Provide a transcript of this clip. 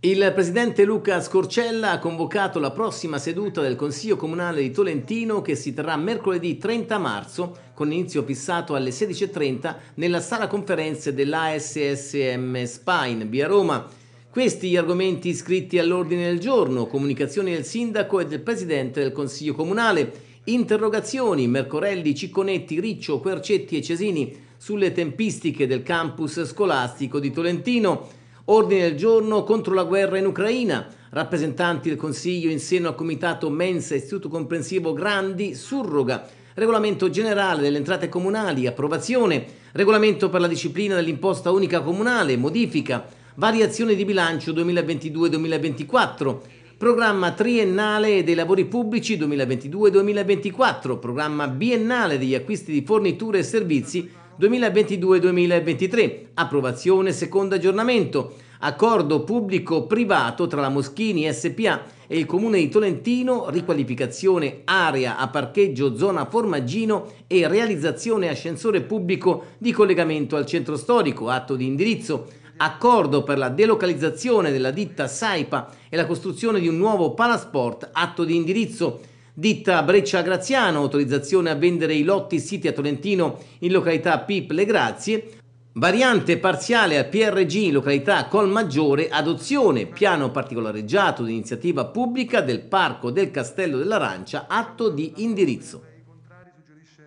Il presidente Luca Scorcella ha convocato la prossima seduta del Consiglio Comunale di Tolentino che si terrà mercoledì 30 marzo con inizio fissato alle 16.30 nella sala conferenze dell'ASSM Spine via Roma. Questi gli argomenti iscritti all'ordine del giorno, comunicazioni del sindaco e del presidente del Consiglio Comunale, interrogazioni Mercorelli, Cicconetti, Riccio, Quercetti e Cesini sulle tempistiche del campus scolastico di Tolentino, Ordine del giorno contro la guerra in Ucraina. Rappresentanti del Consiglio in seno al Comitato Mensa Istituto Comprensivo Grandi surroga. Regolamento generale delle entrate comunali, approvazione. Regolamento per la disciplina dell'imposta unica comunale, modifica. Variazione di bilancio 2022-2024. Programma triennale dei lavori pubblici 2022-2024. Programma biennale degli acquisti di forniture e servizi 2022-2023, approvazione secondo aggiornamento, accordo pubblico-privato tra la Moschini SPA e il comune di Tolentino, riqualificazione area a parcheggio zona Formaggino e realizzazione ascensore pubblico di collegamento al centro storico, atto di indirizzo, accordo per la delocalizzazione della ditta Saipa e la costruzione di un nuovo palasport, atto di indirizzo, Ditta Breccia Graziano, autorizzazione a vendere i lotti siti a Tolentino in località Pip Le Grazie. Variante parziale a PRG in località Colmaggiore, adozione, piano particolareggiato d'iniziativa pubblica del Parco del Castello dell'Arancia, atto di indirizzo.